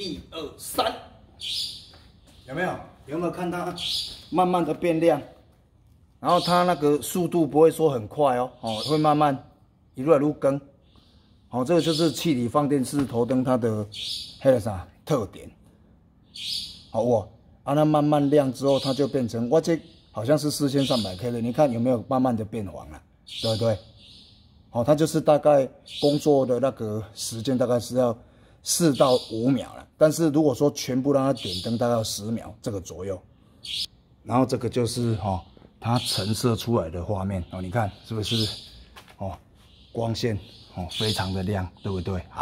一二三，有没有？有没有看它慢慢的变亮，然后它那个速度不会说很快哦，哦，会慢慢一路来一路更。好，这个就是气体放电式头灯它的黑个啥特点。好，哦，啊，它慢慢亮之后，它就变成我这好像是四千三百 K 了，你看有没有慢慢的变黄了？对不对？好，它就是大概工作的那个时间，大概是要。四到五秒了，但是如果说全部让它点灯，大概十秒这个左右，然后这个就是哈它橙色出来的画面哦，你看是不是哦？光线哦非常的亮，对不对？好。